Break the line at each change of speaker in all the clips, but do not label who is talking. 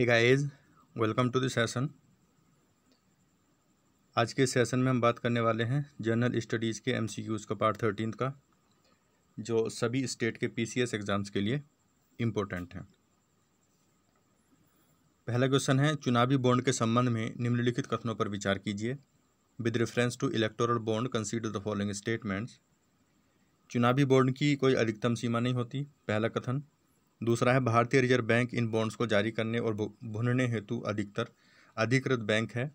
hey guys welcome to the session आज के session में हम बात करने वाले हैं जनरल स्टडीज़ के एमसीक्यूज़ का पार्ट थर्टीन का जो सभी स्टेट के पीसीएस एग्ज़ाम्स के लिए इम्पोर्टेंट हैं पहला क्वेश्चन है चुनावी बॉन्ड के संबंध में निम्नलिखित कथनों पर विचार कीजिए with reference to electoral bond consider the following statements चुनावी बॉन्ड की कोई अधिकतम सीमा नहीं होती पहला कथन दूसरा है भारतीय रिजर्व बैंक इन बॉन्ड्स को जारी करने और भुनने हेतु अधिकतर अधिकृत बैंक है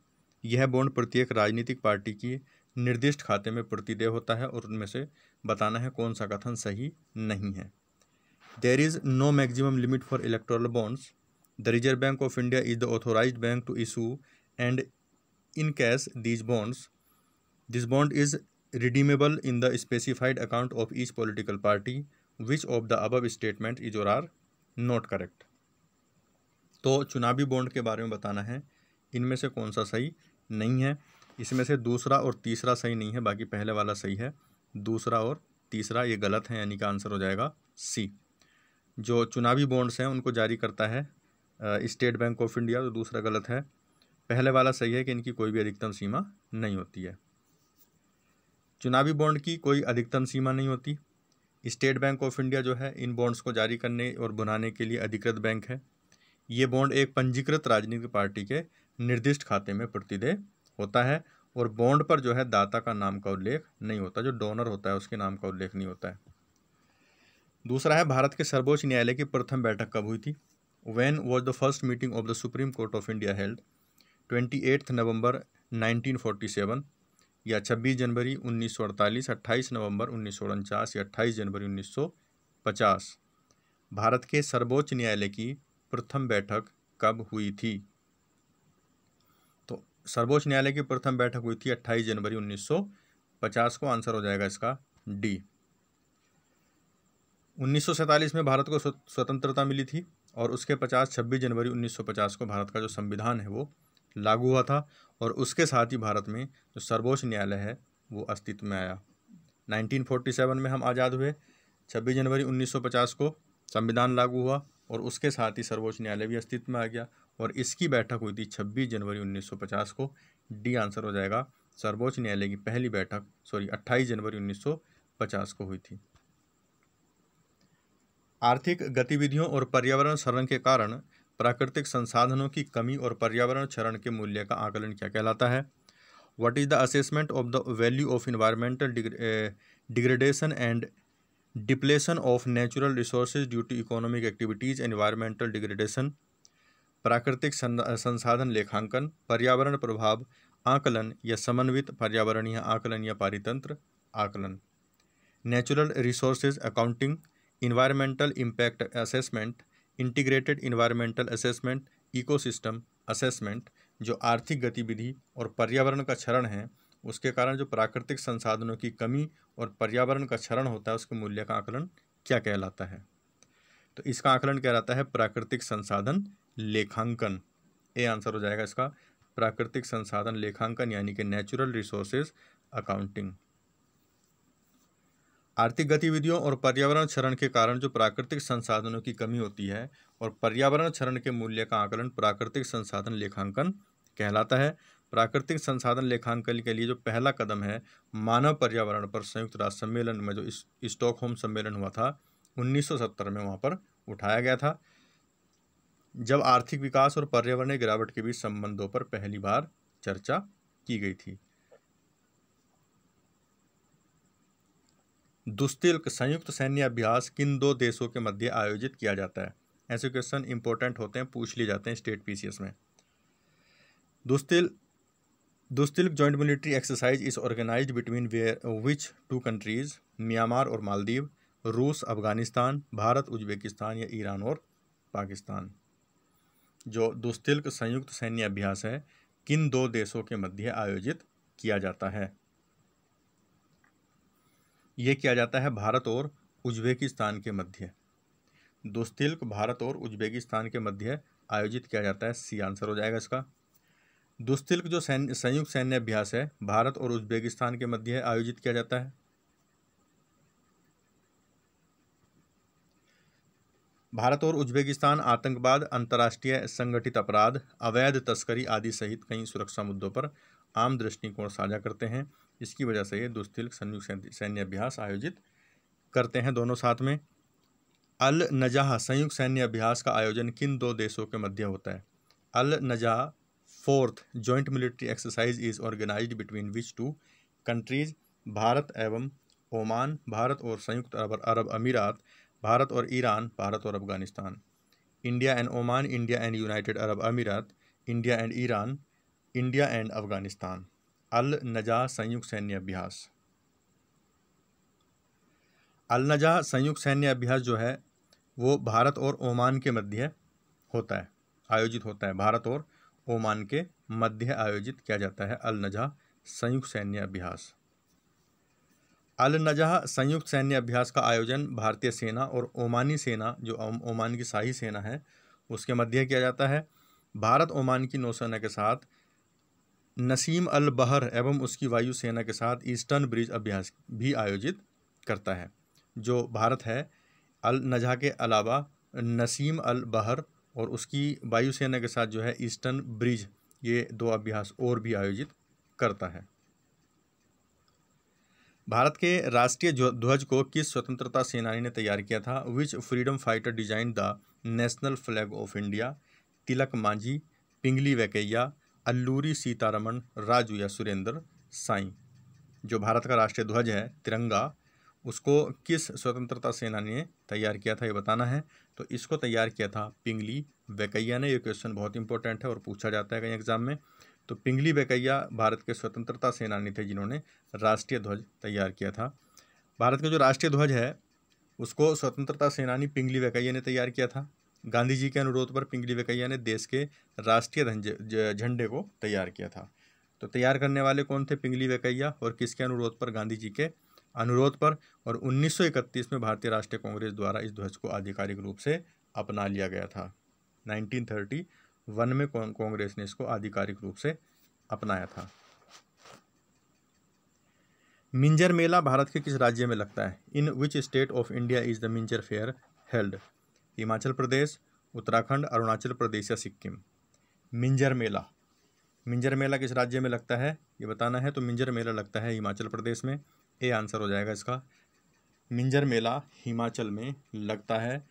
यह बॉन्ड प्रत्येक राजनीतिक पार्टी की निर्दिष्ट खाते में प्रतिदेय होता है और उनमें से बताना है कौन सा कथन सही नहीं है there is no maximum limit for electoral bonds the reserve bank of India is the authorise bank to issue and encash these bonds this bond is redeemable in the specified account of each political party which of the above statement is or are not correct तो चुनावी bond के बारे में बताना है इनमें से कौन सा सही नहीं है इसमें से दूसरा और तीसरा सही नहीं है बाकी पहले वाला सही है दूसरा और तीसरा ये गलत है यानी कि आंसर हो जाएगा सी जो चुनावी बॉन्ड्स हैं उनको जारी करता है स्टेट बैंक ऑफ इंडिया तो दूसरा गलत है पहले वाला सही है कि इनकी कोई भी अधिकतम सीमा नहीं होती है चुनावी बॉन्ड की कोई अधिकतम सीमा नहीं होती स्टेट बैंक ऑफ इंडिया जो है इन बॉन्ड्स को जारी करने और बनाने के लिए अधिकृत बैंक है ये बॉन्ड एक पंजीकृत राजनीतिक पार्टी के निर्दिष्ट खाते में प्रतिदेय होता है और बॉन्ड पर जो है दाता का नाम का उल्लेख नहीं होता जो डोनर होता है उसके नाम का उल्लेख नहीं होता है दूसरा है भारत के सर्वोच्च न्यायालय की प्रथम बैठक कब हुई थी when was the first meeting of the supreme court of India held twenty eighth November seven या 26 जनवरी 1948, 28 नवंबर उन्नीस या 28 जनवरी 1950 भारत के सर्वोच्च न्यायालय की प्रथम बैठक कब हुई थी तो सर्वोच्च न्यायालय की प्रथम बैठक हुई थी 28 जनवरी 1950 को आंसर हो जाएगा इसका डी 1947 में भारत को स्वतंत्रता मिली थी और उसके पचास छब्बीस जनवरी 1950 को भारत का जो संविधान है वो लागू हुआ था और उसके साथ ही भारत में जो सर्वोच्च न्यायालय है वो अस्तित्व में आया 1947 में हम आज़ाद हुए 26 जनवरी 1950 को संविधान लागू हुआ और उसके साथ ही सर्वोच्च न्यायालय भी अस्तित्व में आ गया और इसकी बैठक हुई थी 26 जनवरी 1950 को डी आंसर हो जाएगा सर्वोच्च न्यायालय की पहली बैठक सॉरी 28 जनवरी 1950 को हुई थी आर्थिक गतिविधियों और पर्यावरण संरक्षण के कारण प्राकृतिक संसाधनों की कमी और पर्यावरण क्षरण के मूल्य का आकलन क्या कहलाता है what is the assessment of the value of environmental degradation and depletion of natural resources due to economic activities environmental degradation प्राकृतिक संसाधन लेखांकन पर्यावरण प्रभाव आकलन या समन्वित पर्यावरणीय आकलन या पारितंत्र आकलन natural resources accounting environmental impact assessment integrated environmental assessment ecosystem assessment जो आर्थिक गतिविधि और पर्यावरण का क्षरण है उसके कारण जो प्राकृतिक संसाधनों की कमी और पर्यावरण का क्षरण होता है उसके मूल्य का आकलन क्या कहलाता है तो इसका आकलन कहलाता है प्राकृतिक संसाधन लेखांकन ए आंसर हो जाएगा इसका प्राकृतिक संसाधन लेखांकन यानी कि नेचुरल रिसोर्सेज अकाउंटिंग आर्थिक गतिविधियों और पर्यावरण क्षरण के कारण जो प्राकृतिक संसाधनों की कमी होती है और पर्यावरण क्षरण के मूल्य का आकलन प्राकृतिक संसाधन लेखांकन कहलाता है प्राकृतिक संसाधन लेखांकन के लिए जो पहला कदम है मानव पर्यावरण पर संयुक्त राष्ट्र सम्मेलन में जो स्टॉकहोम सम्मेलन हुआ था 1970 में वहाँ पर उठाया गया था जब आर्थिक विकास और पर्यावरणीय गिरावट के बीच संबंधों पर पहली बार चर्चा की गई थी दुस्तिल्क संयुक्त सैन्य अभ्यास किन दो देशों के मध्य आयोजित किया जाता है ऐसे क्वेश्चन इंपॉर्टेंट होते हैं पूछ लिए जाते हैं स्टेट पीसीएस में Dustlik Dustlik joint military exercise is organise between which two countries Myanmar और मालदीव रूस अफगानिस्तान भारत उज्बेकिस्तान या ईरान और पाकिस्तान जो दुस्तिल्क संयुक्त सैन्य अभ्यास है किन दो देशों के मध्य आयोजित किया जाता है ये किया जाता है भारत और उज्बेकिस्तान के मध्य दोस्तिल्क भारत और उज्बेकिस्तान के मध्य आयोजित किया जाता है सी आंसर हो जाएगा इसका दोस्तिल्क जो सैन्य संयुक्त सैन्य अभ्यास है भारत और उज्बेकिस्तान के मध्य आयोजित किया जाता है भारत और उज्बेकिस्तान आतंकवाद अंतर्राष्ट्रीय संगठित अपराध अवैध तस्करी आदि सहित कई सुरक्षा मुद्दों पर आम दृष्टिकोण साझा करते हैं इसकी वजह से ये दुस्तिल्क संयुक्त सैन्य अभ्यास आयोजित करते हैं दोनों साथ में अल नजाह संयुक्त सैन्य अभ्यास का आयोजन किन दो देशों के मध्य होता है Al Najah fourth joint military exercise is organise between which two countries Bharat एवं ओमान भारत और संयुक्त अरब अरब अमीरात भारत और ईरान भारत और Afghanistan India and Oman India and United Arab Emirates India and Iran India and Afghanistan Al Najah संयुक्त सैन्य अभ्यास अल नजा संयुक्त सैन्य अभ्यास जो है वो भारत और ओमान के मध्य होता है आयोजित होता है भारत और ओमान के मध्य आयोजित किया जाता है अल नजा संयुक्त सैन्य अभ्यास अल नजा संयुक्त सैन्य अभ्यास का आयोजन भारतीय सेना और ओमानी सेना जो ओमान की शाही सेना है उसके मध्य किया जाता है भारत ओमान की नौसेना के साथ नसीम अल बहर एवं उसकी वायुसेना के साथ ईस्टर्न ब्रिज अभ्यास भी आयोजित करता है जो भारत है अल नजहा के अलावा नसीम अल बहर और उसकी वायुसेना के साथ जो है ईस्टर्न ब्रिज ये दो अभ्यास और भी आयोजित करता है भारत के राष्ट्रीय ध्वज को किस स्वतंत्रता सेनानी ने तैयार किया था which freedom fighter design the national flag of India Tilak Manjhi Pingali Venkayya Alluri Sitaraman Raju या सुरेंद्र साई जो भारत का राष्ट्रीय ध्वज है तिरंगा उसको किस स्वतंत्रता सेनानी ने तैयार किया था ये बताना है तो इसको तैयार किया था पिंगली वैकैया ने ये क्वेश्चन बहुत इंपॉर्टेंट है और पूछा जाता है कहीं एग्जाम में तो पिंगली वैकैया भारत के स्वतंत्रता सेनानी थे जिन्होंने राष्ट्रीय ध्वज तैयार किया था भारत का जो राष्ट्रीय ध्वज है उसको स्वतंत्रता सेनानी पिंगली वैकैया ने तैयार किया था गांधी जी के अनुरोध पर पिंगली वेकैया ने देश के राष्ट्रीय झंडे को तैयार किया था तो तैयार करने वाले कौन थे पिंगली वेकैया और किसके अनुरोध पर गांधी जी के अनुरोध पर और 1931 में भारतीय राष्ट्रीय कांग्रेस द्वारा इस ध्वज को आधिकारिक रूप से अपना लिया गया था 1931 में कांग्रेस ने इसको आधिकारिक रूप से अपनाया था मिंजर मेला भारत के किस राज्य में लगता है in which state of India is the Minjar fair held Himachal Pradesh Uttarakhand Arunachal Pradesh या सिक्किम मिंजर मेला मिंजर मेला किस राज्य में लगता है ये बताना है तो मिंजर मेला लगता है हिमाचल प्रदेश में ए आंसर हो जाएगा इसका मिंजर मेला हिमाचल में लगता है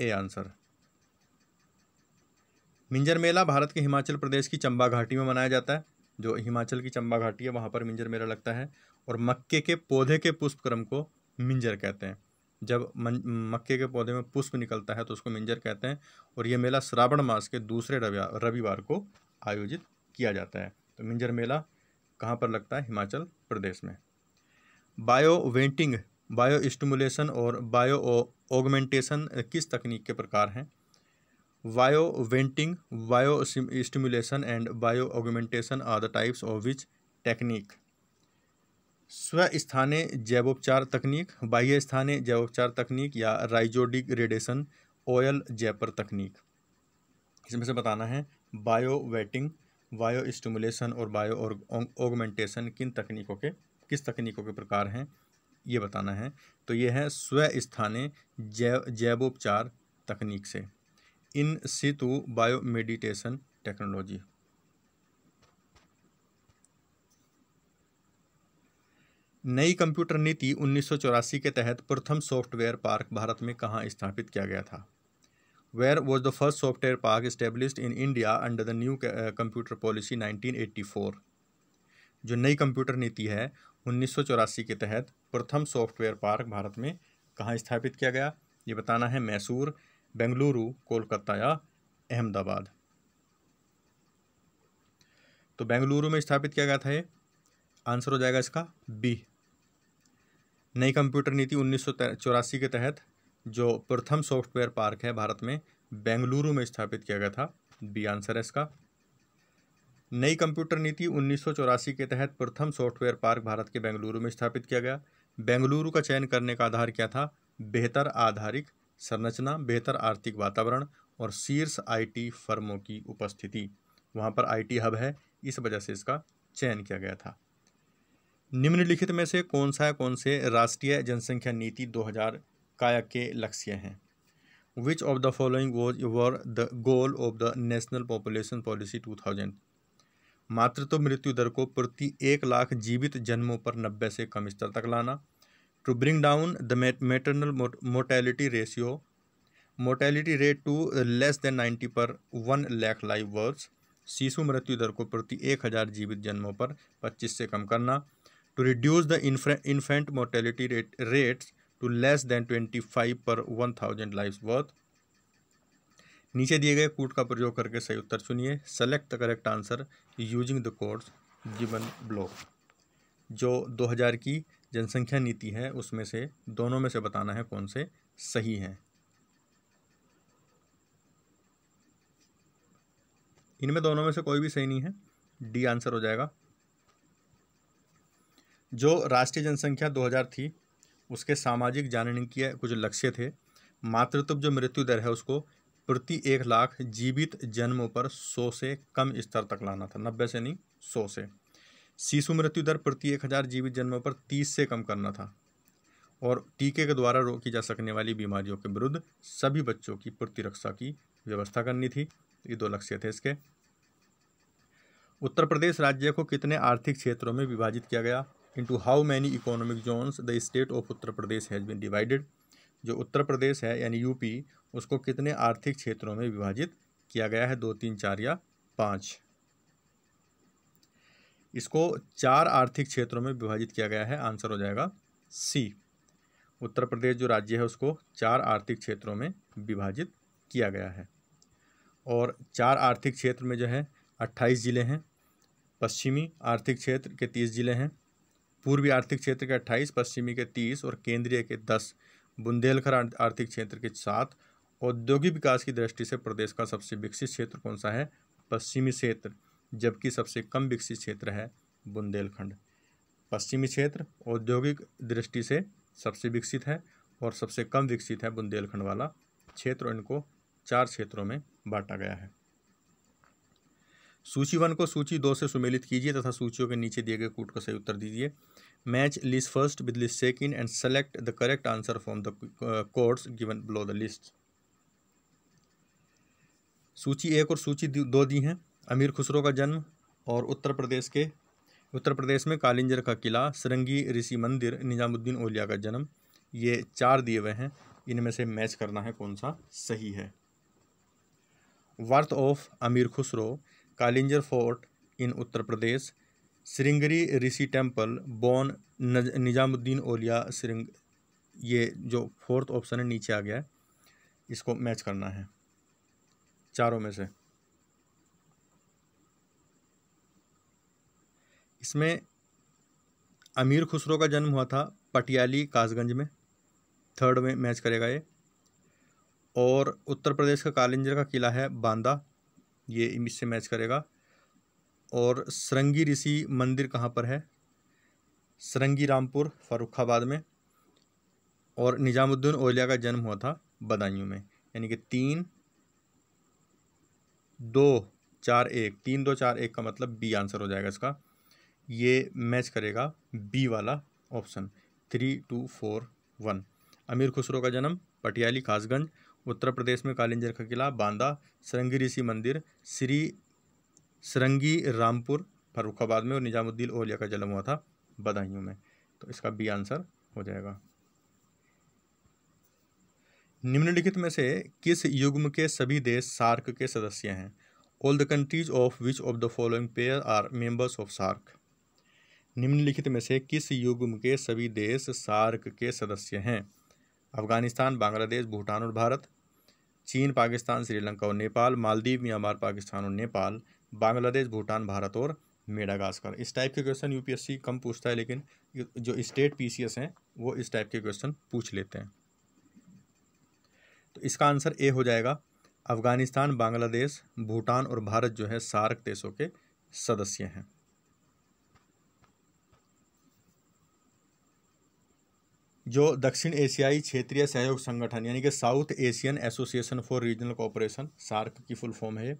ए आंसर मिंजर मेला भारत के हिमाचल प्रदेश की चंबा घाटी में मनाया जाता है जो हिमाचल की चंबा घाटी है वहाँ पर मिंजर मेला लगता है और मक्के के पौधे के पुष्पक्रम को मिंजर कहते हैं जब मक्के के पौधे में पुष्प निकलता है तो उसको मिंजर कहते हैं और ये मेला श्रावण मास के दूसरे रविवार को आयोजित किया जाता है तो मिंजर मेला कहाँ पर लगता है हिमाचल प्रदेश में बायो वेंटिंग बायो स्टमुलेशन और बायो ऑगमेंटेशन किस तकनीक के प्रकार हैं bioventing biostimulation and bioaugmentation are the types of which technique स्वस्थानीय जैवोपचार तकनीक बाह्य स्थानीय जैवोपचार तकनीक या राइजोडिक रेडिएशन ऑयल जैपर तकनीक इसमें से बताना है बायो वेटिंग बायो स्टमुलेशन और बायो ऑगमेंटेशन किन तकनीकों के किस तकनीकों के प्रकार हैं ये बताना है तो ये है स्वस्थानीय जैव जैवोपचार तकनीक से in situ bioremediation technology नई कंप्यूटर नीति उन्नीस के तहत प्रथम सॉफ्टवेयर पार्क भारत में कहाँ स्थापित किया गया था where was the first software park establish in India under the new computer policy 1984 जो नई कंप्यूटर नीति है उन्नीस के तहत प्रथम सॉफ्टवेयर पार्क भारत में कहाँ स्थापित किया गया ये बताना है मैसूर बेंगलुरु कोलकाता या अहमदाबाद तो बेंगलुरु में स्थापित किया गया था ये आंसर हो जाएगा इसका बी नई कंप्यूटर नीति उन्नीस के तहत जो प्रथम सॉफ्टवेयर पार्क है भारत में बेंगलुरु में स्थापित किया गया था बी आंसर है इसका नई कंप्यूटर नीति उन्नीस के तहत प्रथम सॉफ्टवेयर पार्क भारत के बेंगलुरु में स्थापित किया गया बेंगलुरु का चयन करने का आधार क्या था बेहतर आधारिक संरचना बेहतर आर्थिक वातावरण और शीर्ष आईटी फर्मों की उपस्थिति वहाँ पर आईटी हब है इस वजह से इसका चयन किया गया था निम्नलिखित में से कौन सा कौन से राष्ट्रीय जनसंख्या नीति 2000 काया के लक्ष्य हैं which of the following was were the goal of the national population policy 2000 मातृत्व मृत्यु दर को प्रति एक लाख जीवित जन्मों पर नब्बे से कम स्तर तक लाना to bring down the maternal mortality ratio mortality rate to less than ninety per one lakh live births शिशु मृत्यु दर को प्रति एक हज़ार जीवित जन्मों पर पच्चीस से कम करना to reduce the infant mortality rate rates to less than 25 per 1000 lives worth नीचे दिए गए कूट का प्रयोग करके सही उत्तर चुनिए select the correct answer using the codes given below जो 2000 की जनसंख्या नीति है उसमें से दोनों में से बताना है कौन से सही हैं इनमें दोनों में से कोई भी सही नहीं है डी आंसर हो जाएगा जो राष्ट्रीय जनसंख्या 2000 थी उसके सामाजिक जाननीय कुछ लक्ष्य थे मातृत्व जो मृत्यु दर है उसको प्रति एक लाख जीवित जन्मों पर 100 से कम स्तर तक लाना था नब्बे से नहीं 100 से शिशु मृत्यु दर प्रति एक हज़ार जीवित जन्मों पर 30 से कम करना था और टीके के द्वारा रोकी जा सकने वाली बीमारियों के विरुद्ध सभी बच्चों की प्रतिरक्षा की व्यवस्था करनी थी ये दो लक्ष्य थे इसके उत्तर प्रदेश राज्य को कितने आर्थिक क्षेत्रों में विभाजित किया गया into how many economic zones the state of Uttar Pradesh has been divided जो उत्तर प्रदेश है यानी यूपी उसको कितने आर्थिक क्षेत्रों में विभाजित किया गया है दो तीन चार या पाँच इसको चार आर्थिक क्षेत्रों में विभाजित किया गया है आंसर हो जाएगा सी उत्तर प्रदेश जो राज्य है उसको चार आर्थिक क्षेत्रों में विभाजित किया गया है और चार आर्थिक क्षेत्र में जो है अट्ठाईस ज़िले हैं पश्चिमी आर्थिक क्षेत्र के तीस ज़िले हैं पूर्वी आर्थिक क्षेत्र के अट्ठाईस पश्चिमी के तीस और केंद्रीय के दस बुंदेलखंड आर्थिक क्षेत्र के सात औद्योगिक विकास की दृष्टि से प्रदेश का सबसे विकसित क्षेत्र कौन सा है पश्चिमी क्षेत्र जबकि सबसे कम विकसित क्षेत्र है बुंदेलखंड पश्चिमी क्षेत्र औद्योगिक दृष्टि से सबसे विकसित है और सबसे कम विकसित है बुंदेलखंड वाला क्षेत्र इनको चार क्षेत्रों में बांटा गया है सूची वन को सूची दो से सुमेलित कीजिए तथा सूचियों के नीचे दिए गए कूट का सही उत्तर दीजिए match list first with list second and select the correct answer from the codes given below the list सूची एक और सूची दो दी हैं अमीर खुसरो का जन्म और उत्तर प्रदेश के उत्तर प्रदेश में कालिंजर का किला सरंगी ऋषि मंदिर निजामुद्दीन ओलिया का जन्म ये चार दिए हुए हैं इनमें से मैच करना है कौन सा सही है worth of Amir Khusro Kalinjar fort in Uttar Pradesh Sringeri Rishi temple बॉन निज़ामुद्दीन ओलिया श्रृंग ये जो फोर्थ ऑप्शन है नीचे आ गया है इसको मैच करना है चारों में से इसमें अमीर खुसरो का जन्म हुआ था पटियाली कासगंज में थर्ड में मैच करेगा ये और उत्तर प्रदेश का कालिंजर का किला है बांदा ये इमेज से मैच करेगा और सरंगी ऋषि मंदिर कहाँ पर है सरंगी रामपुर फरुखाबाद में और निज़ामुद्दीन ओलिया का जन्म हुआ था बदायूं में यानी कि तीन दो चार एक तीन दो चार एक का मतलब बी आंसर हो जाएगा इसका ये मैच करेगा बी वाला option three two four one Amir Khusro का जन्म पटियाली खासगंज उत्तर प्रदेश में कालिंजर का किला बांदा सरंगी ऋषि मंदिर श्री सरंगी रामपुर फरुखाबाद में और निजामुद्दीन ओलिया का जन्म हुआ था बदायूं में तो इसका बी आंसर हो जाएगा निम्नलिखित में से किस युग्म के सभी देश सार्क के सदस्य हैं all the countries of which of the following pair are members of SAARC निम्नलिखित में से किस युग्म के सभी देश सार्क के सदस्य हैं अफगानिस्तान बांग्लादेश भूटान और भारत चीन पाकिस्तान श्रीलंका और नेपाल मालदीव म्यांमार पाकिस्तान और नेपाल बांग्लादेश भूटान भारत और मेडागास्कर इस टाइप के क्वेश्चन यूपीएससी कम पूछता है लेकिन जो स्टेट पीसीएस हैं वो इस टाइप के क्वेश्चन पूछ लेते हैं तो इसका आंसर ए हो जाएगा अफ़गानिस्तान बांग्लादेश भूटान और भारत जो है सार्क देशों के सदस्य हैं जो दक्षिण एशियाई क्षेत्रीय सहयोग संगठन यानी कि South Asian Association for Regional Cooperation SAARC की फुल फॉर्म है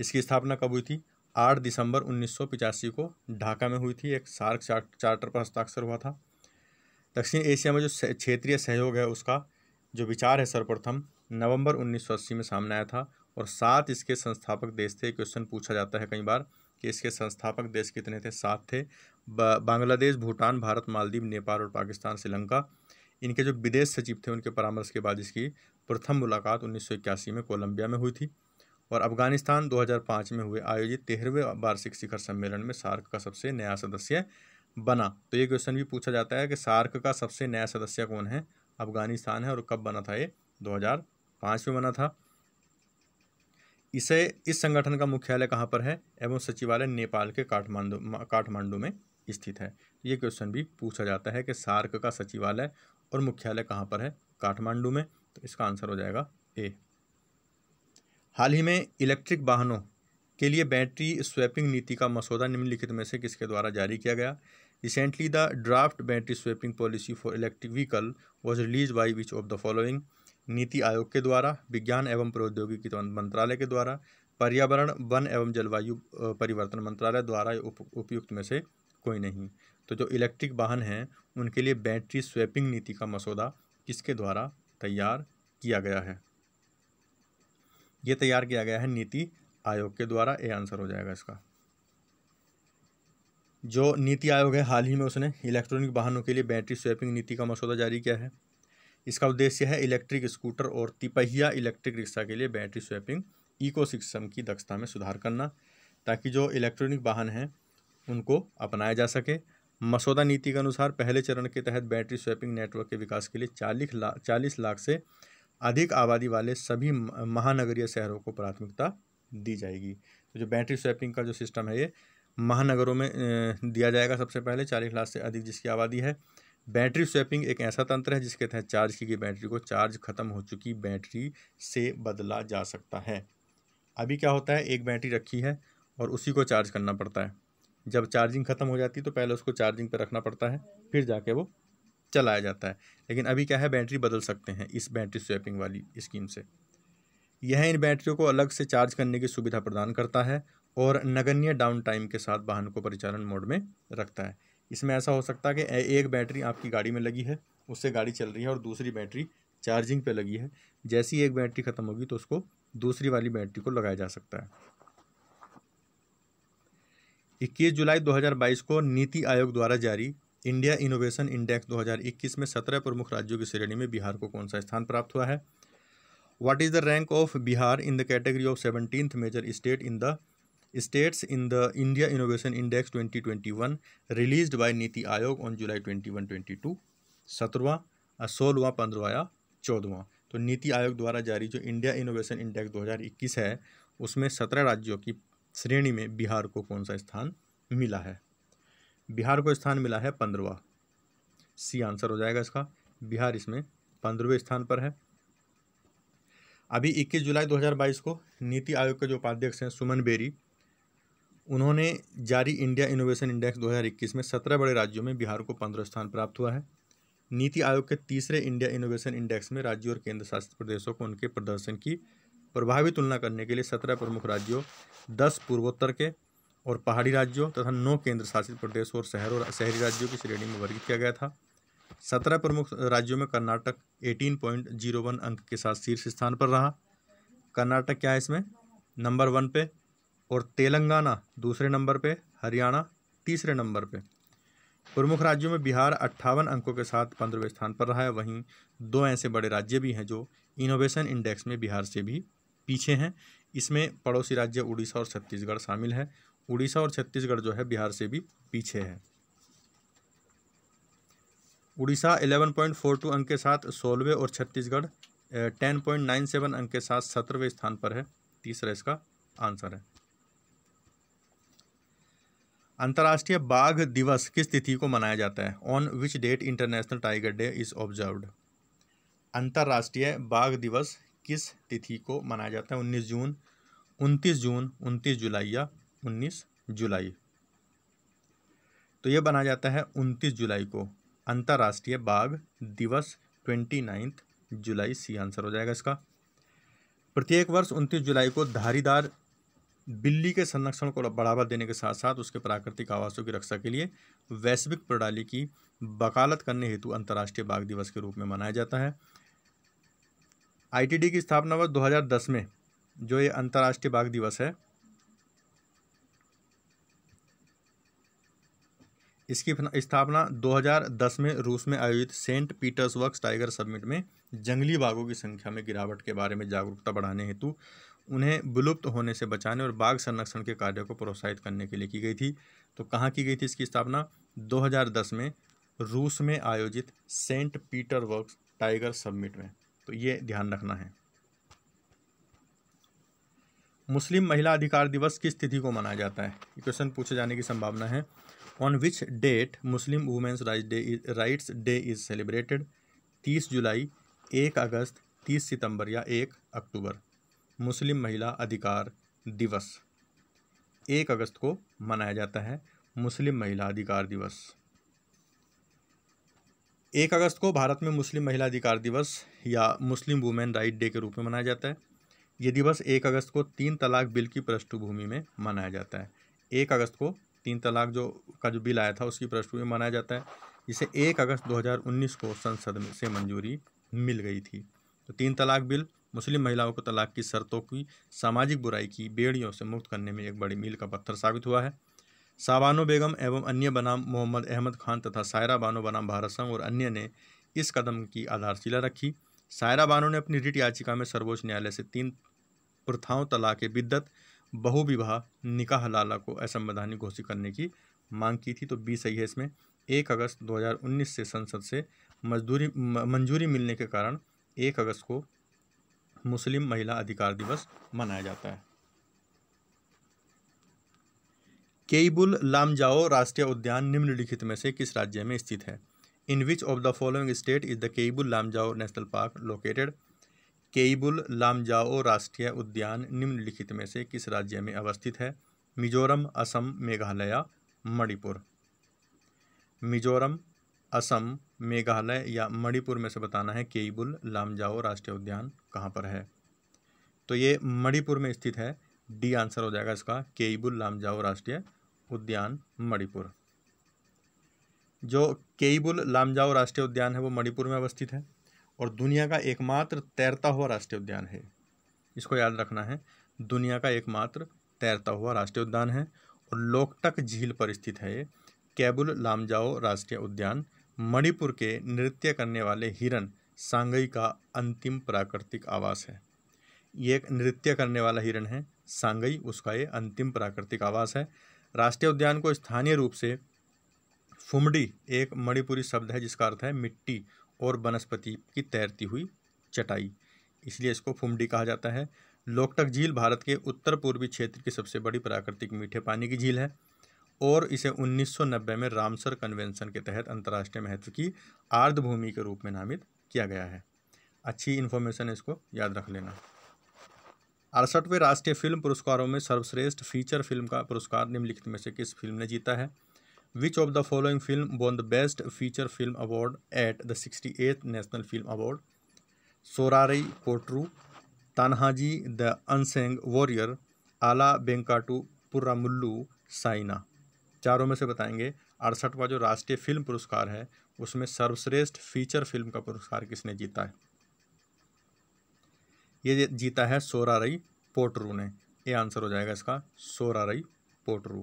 इसकी स्थापना कब हुई थी आठ दिसंबर उन्नीस को ढाका में हुई थी एक सार्क चार्टर पर हस्ताक्षर हुआ था दक्षिण एशिया में जो क्षेत्रीय सहयोग है उसका जो विचार है सर्वप्रथम नवंबर 1980 में सामने आया था और सात इसके संस्थापक देश थे क्वेश्चन पूछा जाता है कई बार कि इसके संस्थापक देश कितने थे सात थे बांग्लादेश भूटान भारत मालदीव नेपाल और पाकिस्तान श्रीलंका इनके जो विदेश सचिव थे उनके परामर्श के बाद इसकी प्रथम मुलाकात उन्नीस में कोलंबिया में हुई थी और अफगानिस्तान 2005 में हुए आयोजित तेरहवें वार्षिक शिखर सम्मेलन में सार्क का सबसे नया सदस्य बना तो ये क्वेश्चन भी पूछा जाता है कि सार्क का सबसे नया सदस्य कौन है अफगानिस्तान है और कब बना था ये 2005 में बना था इसे इस संगठन का मुख्यालय कहाँ पर है एवं सचिवालय नेपाल के काठमांडू काठमांडू में स्थित है तो ये क्वेश्चन भी पूछा जाता है कि सार्क का सचिवालय और मुख्यालय कहाँ पर है काठमांडू में तो इसका आंसर हो जाएगा ए हाल ही में इलेक्ट्रिक वाहनों के लिए बैटरी स्वैपिंग नीति का मसौदा निम्नलिखित में से किसके द्वारा जारी किया गया recently the draft battery swapping policy for electric vehicle was release by which of the following NITI Aayog के द्वारा विज्ञान एवं प्रौद्योगिकी तो मंत्रालय के द्वारा पर्यावरण वन एवं जलवायु परिवर्तन मंत्रालय द्वारा उप, उपयुक्त में से कोई नहीं तो जो इलेक्ट्रिक वाहन हैं उनके लिए बैटरी स्वैपिंग नीति का मसौदा किसके द्वारा तैयार किया गया है ये तैयार किया गया है नीति आयोग के द्वारा ये आंसर हो जाएगा इसका जो नीति आयोग है हाल ही में उसने इलेक्ट्रॉनिक वाहनों के लिए बैटरी स्वैपिंग नीति का मसौदा जारी किया है इसका उद्देश्य है इलेक्ट्रिक स्कूटर और तिपहिया इलेक्ट्रिक रिक्शा के लिए बैटरी स्वैपिंग इको सिस्टम की दक्षता में सुधार करना ताकि जो इलेक्ट्रॉनिक वाहन हैं उनको अपनाया जा सके मसौदा नीति के अनुसार पहले चरण के तहत बैटरी स्वैपिंग नेटवर्क के विकास के लिए चालीस लाख चालीस लाख से अधिक आबादी वाले सभी महानगरीय शहरों को प्राथमिकता दी जाएगी तो जो बैटरी स्वैपिंग का जो सिस्टम है ये महानगरों में दिया जाएगा सबसे पहले चालीस लाख से अधिक जिसकी आबादी है बैटरी स्वैपिंग एक ऐसा तंत्र है जिसके तहत चार्ज की गई बैटरी को चार्ज खत्म हो चुकी बैटरी से बदला जा सकता है अभी क्या होता है एक बैटरी रखी है और उसी को चार्ज करना पड़ता है जब चार्जिंग ख़त्म हो जाती है तो पहले उसको चार्जिंग पर रखना पड़ता है फिर जाके वो चलाया जाता है लेकिन अभी क्या है बैटरी बदल सकते हैं इस बैटरी स्वैपिंग वाली स्कीम से यह इन बैटरियों को अलग से चार्ज करने की सुविधा प्रदान करता है और नगण्य डाउन टाइम के साथ वाहन को परिचालन मोड में रखता है इसमें ऐसा हो सकता है कि एक बैटरी आपकी गाड़ी में लगी है उससे गाड़ी चल रही है और दूसरी बैटरी चार्जिंग पे लगी है जैसी एक बैटरी ख़त्म होगी तो उसको दूसरी वाली बैटरी को लगाया जा सकता है इक्कीस जुलाई 2022 को नीति आयोग द्वारा जारी इंडिया इनोवेशन इंडेक्स 2021 में सत्रह प्रमुख राज्यों की श्रेणी में बिहार को कौन सा स्थान प्राप्त हुआ है what is the rank of Bihar in the category of seventeenth major state in the states in the India Innovation Index 2021 released by NITI Aayog on July 21, to सत्रहवां सोलहवां पंद्रवा या चौदवा तो नीति आयोग द्वारा जारी जो इंडिया इनोवेशन इंडेक्स 2021 है उसमें सत्रह राज्यों की श्रेणी में बिहार को कौन सा स्थान मिला है बिहार को स्थान मिला है पंद्रवा सी आंसर हो जाएगा इसका बिहार इसमें पंद्रहवें स्थान पर है अभी 21 जुलाई 2022 को नीति आयोग के जो उपाध्यक्ष हैं सुमन बेरी उन्होंने जारी इंडिया इनोवेशन इंडेक्स 2021 में 17 बड़े राज्यों में बिहार को पंद्रह स्थान प्राप्त हुआ है नीति आयोग के तीसरे इंडिया इनोवेशन इंडेक्स में राज्यों और केंद्र शासित प्रदेशों को उनके प्रदर्शन की प्रभावी तुलना करने के लिए सत्रह प्रमुख राज्यों दस पूर्वोत्तर के और पहाड़ी राज्यों तथा नौ केंद्र शासित प्रदेश और शहरों शहरी राज्यों की श्रेणी में वर्गित किया गया था सत्रह प्रमुख राज्यों में Karnataka eighteen point zero one अंक के साथ शीर्ष स्थान पर रहा कर्नाटक क्या है इसमें नंबर वन पे और तेलंगाना दूसरे नंबर पे हरियाणा तीसरे नंबर पे प्रमुख राज्यों में बिहार अट्ठावन अंकों के साथ पंद्रहवें स्थान पर रहा है वहीं दो ऐसे बड़े राज्य भी हैं जो इनोवेशन इंडेक्स में बिहार से भी पीछे हैं इसमें पड़ोसी राज्य उड़ीसा और छत्तीसगढ़ शामिल है उड़ीसा और छत्तीसगढ़ जो है बिहार से भी पीछे है Orissa eleven point four two अंक के साथ सोलहवें और Chhattisgarh ten point nine seven अंक के साथ सत्रहवें स्थान पर है तीसरा इसका आंसर है अंतर्राष्ट्रीय बाघ दिवस किस तिथि को मनाया जाता है on which date International Tiger Day is observed अंतर्राष्ट्रीय बाघ दिवस किस तिथि को मनाया जाता है उन्नीस जून उनतीस जून उनतीस जुलाई या उन्नीस जुलाई तो यह मनाया जाता है उनतीस जुलाई को अंतर्राष्ट्रीय बाघ दिवस twenty ninth July C answer हो जाएगा इसका प्रत्येक वर्ष उनतीस जुलाई को धारीदार बिल्ली के संरक्षण को बढ़ावा देने के साथ साथ उसके प्राकृतिक आवासों की रक्षा के लिए वैश्विक प्रणाली की वकालत करने हेतु अंतर्राष्ट्रीय बाघ दिवस के रूप में मनाया जाता है आईटीडी की स्थापना वर्ष 2010 में जो ये अंतर्राष्ट्रीय बाघ दिवस है इसकी स्थापना 2010 में रूस में आयोजित सेंट पीटर्सबर्ग टाइगर समिट में जंगली बाघों की संख्या में गिरावट के बारे में जागरूकता बढ़ाने हेतु उन्हें विलुप्त होने से बचाने और बाघ संरक्षण के कार्यों को प्रोत्साहित करने के लिए की गई थी तो कहाँ की गई थी इसकी स्थापना 2010 में रूस में आयोजित सेंट पीटरबर्ग टाइगर सबमिट में तो ये ध्यान रखना है मुस्लिम महिला अधिकार दिवस किस तिथि को मनाया जाता है ये क्वेश्चन पूछे जाने की संभावना है on which date Muslim women's rights day is celebrated तीस जुलाई एक अगस्त तीस सितंबर या एक अक्टूबर मुस्लिम महिला अधिकार दिवस एक अगस्त को मनाया जाता है मुस्लिम महिला अधिकार दिवस एक अगस्त को भारत में मुस्लिम महिला अधिकार दिवस या मुस्लिम वुमेन राइट डे के रूप में मनाया जाता है ये दिवस एक अगस्त को तीन तलाक बिल की पृष्ठभूमि में मनाया जाता है एक अगस्त को तीन तलाक जो का जो बिल आया था उसकी पृष्ठभूमि में मनाया जाता है जिसे एक अगस्त 2019 को संसद में से मंजूरी मिल गई थी तो तीन तलाक बिल मुस्लिम महिलाओं को तलाक की शर्तों की सामाजिक बुराई की बेड़ियों से मुक्त करने में एक बड़ी मील का पत्थर साबित हुआ है साबानो बेगम एवं अन्य बनाम मोहम्मद अहमद खान तथा सायरा बानो बनाम भारत संघ और अन्य ने इस कदम की आधारशिला रखी सायरा बानो ने अपनी रिट याचिका में सर्वोच्च न्यायालय से तीन प्रथाओं तलाक बिद्दत बहुविवाह निकाह लाला को असंवैधानिक घोषित करने की मांग की थी तो बीस सही है इसमें एक अगस्त 2019 से संसद से मजदूरी मंजूरी मिलने के कारण एक अगस्त को मुस्लिम महिला अधिकार दिवस मनाया जाता है केईबुल लामजाओ राष्ट्रीय उद्यान निम्नलिखित में से किस राज्य में स्थित है in which of the following state is the Keibul Lamjao National Park located Keibul Lamjao राष्ट्रीय उद्यान निम्नलिखित में से किस राज्य में अवस्थित है मिजोरम असम मेघालय मणिपुर मिजोरम असम मेघालय या मणिपुर में से बताना है केईबुल लामजाओ राष्ट्रीय उद्यान कहाँ पर है तो ये मणिपुर में स्थित है डी आंसर हो जाएगा इसका केईबुल लामजाओ राष्ट्रीय उद्यान मणिपुर जो केईबुल लामजाओ राष्ट्रीय उद्यान है वो मणिपुर में अवस्थित है और दुनिया का एकमात्र तैरता हुआ राष्ट्रीय उद्यान है इसको याद रखना है दुनिया का एकमात्र तैरता हुआ राष्ट्रीय उद्यान है और लोकटक झील पर स्थित है ये केबुल लामजाओ राष्ट्रीय उद्यान मणिपुर के नृत्य करने वाले हिरन सांगई का अंतिम प्राकृतिक आवास है ये एक नृत्य करने वाला हिरण है सांगई उसका ये अंतिम प्राकृतिक आवास है राष्ट्रीय उद्यान को स्थानीय रूप से फुमडी एक मणिपुरी शब्द है जिसका अर्थ है मिट्टी और वनस्पति की तैरती हुई चटाई इसलिए इसको फुमडी कहा जाता है लोकटक झील भारत के उत्तर पूर्वी क्षेत्र की सबसे बड़ी प्राकृतिक मीठे पानी की झील है और इसे 1990 में रामसर कन्वेंशन के तहत अंतर्राष्ट्रीय महत्व की आर्द्र भूमि के रूप में नामित किया गया है अच्छी इन्फॉर्मेशन है इसको याद रख लेना अड़सठवें राष्ट्रीय फिल्म पुरस्कारों में सर्वश्रेष्ठ फीचर फिल्म का पुरस्कार निम्नलिखित में से किस फिल्म ने जीता है which of the following film won the best feature film award at the sixty eighth National Film Award Soorarai Pottru Tanhaji the unsung warrior Ala बेंकाटू पुरामुल्लू Saina चारों में से बताएंगे अड़सठवा जो राष्ट्रीय फिल्म पुरस्कार है उसमें सर्वश्रेष्ठ फीचर फिल्म का पुरस्कार किसने जीता है ये जीता है सोरारई पोटरू ने ये आंसर हो जाएगा इसका रई पोटरू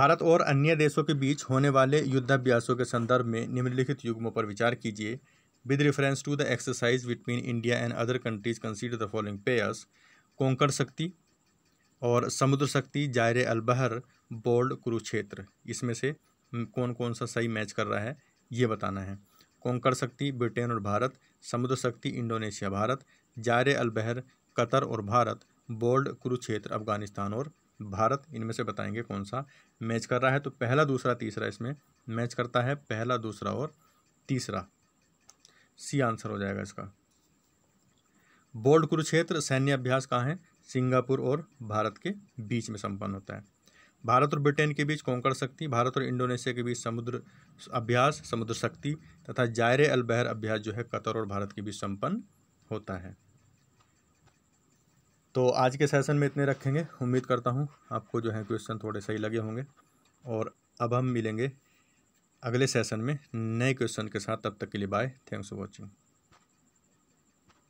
भारत और अन्य देशों के बीच होने वाले युद्धाभ्यासों के संदर्भ में निम्नलिखित युग्मों पर विचार कीजिए with reference to the exercise between India and other countries consider the following pairs Konkan Shakti और समुद्र शक्ति जायर अलबहर बोल्ड कुरुक्षेत्र इसमें से कौन कौन सा सही मैच कर रहा है ये बताना है कोंकड़ शक्ति ब्रिटेन और Bharat Samudra Shakti Indonesia Bharat Zair Al Bahr Qatar और भारत बोल्ड कुरुक्षेत्र अफगानिस्तान और भारत इनमें से बताएंगे कौन सा मैच कर रहा है तो पहला दूसरा तीसरा इसमें मैच करता है पहला दूसरा और तीसरा सी आंसर हो जाएगा इसका बोल्ड कुरुक्षेत्र सैन्य अभ्यास कहाँ है सिंगापुर और भारत के बीच में संपन्न होता है भारत और ब्रिटेन के बीच कोंकण शक्ति भारत और इंडोनेशिया के बीच समुद्र अभ्यास समुद्र शक्ति तथा जायरे अलबहर अभ्यास जो है कतर और भारत के बीच संपन्न होता है तो आज के सेशन में इतने रखेंगे उम्मीद करता हूँ आपको जो है क्वेश्चन थोड़े सही लगे होंगे और अब हम मिलेंगे अगले सेशन में नए क्वेश्चन के साथ तब तक के लिए बाय थैंक्स फॉर वॉचिंग